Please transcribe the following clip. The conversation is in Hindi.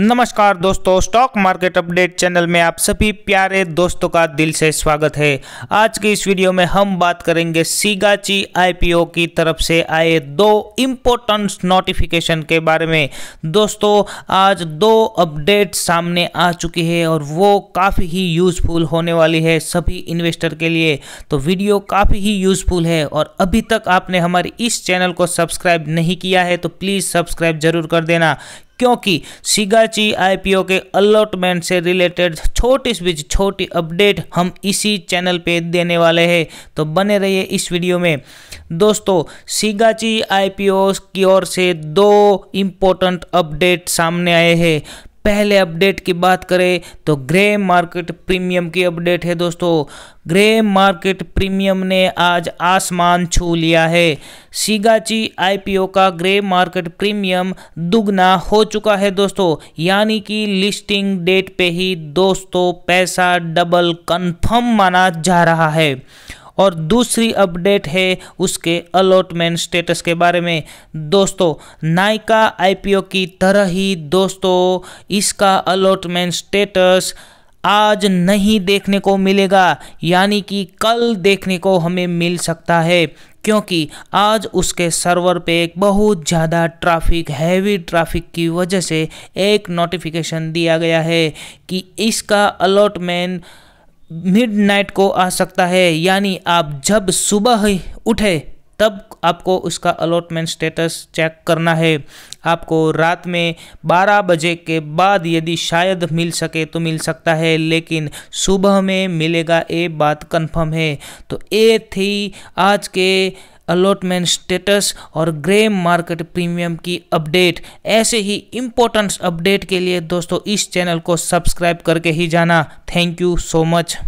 नमस्कार दोस्तों स्टॉक मार्केट अपडेट चैनल में आप सभी प्यारे दोस्तों का दिल से स्वागत है आज की इस वीडियो में हम बात करेंगे सीगाची आईपीओ की तरफ से आए दो इम्पोर्टेंट नोटिफिकेशन के बारे में दोस्तों आज दो अपडेट सामने आ चुकी है और वो काफ़ी ही यूजफुल होने वाली है सभी इन्वेस्टर के लिए तो वीडियो काफ़ी ही यूजफुल है और अभी तक आपने हमारे इस चैनल को सब्सक्राइब नहीं किया है तो प्लीज़ सब्सक्राइब जरूर कर देना क्योंकि सीगाची आईपीओ के अलॉटमेंट से रिलेटेड छोटी से छोटी अपडेट हम इसी चैनल पे देने वाले हैं तो बने रहिए इस वीडियो में दोस्तों सीगाची आईपीओ की ओर से दो इम्पोर्टेंट अपडेट सामने आए हैं पहले अपडेट की बात करें तो ग्रे मार्केट प्रीमियम की अपडेट है दोस्तों ग्रे मार्केट प्रीमियम ने आज आसमान छू लिया है सीगाची आईपीओ का ग्रे मार्केट प्रीमियम दुगना हो चुका है दोस्तों यानी कि लिस्टिंग डेट पे ही दोस्तों पैसा डबल कंफर्म माना जा रहा है और दूसरी अपडेट है उसके अलॉटमेंट स्टेटस के बारे में दोस्तों नायका आईपीओ की तरह ही दोस्तों इसका अलॉटमेंट स्टेटस आज नहीं देखने को मिलेगा यानी कि कल देखने को हमें मिल सकता है क्योंकि आज उसके सर्वर पे एक बहुत ज़्यादा ट्रैफिक हैवी ट्रैफिक की वजह से एक नोटिफिकेशन दिया गया है कि इसका अलॉटमेंट मिडनाइट को आ सकता है यानी आप जब सुबह ही उठे तब आपको उसका अलॉटमेंट स्टेटस चेक करना है आपको रात में 12 बजे के बाद यदि शायद मिल सके तो मिल सकता है लेकिन सुबह में मिलेगा ये बात कंफर्म है तो ये थी आज के अलॉटमेंट स्टेटस और ग्रे मार्केट प्रीमियम की अपडेट ऐसे ही इम्पोर्टेंस अपडेट के लिए दोस्तों इस चैनल को सब्सक्राइब करके ही जाना थैंक यू सो मच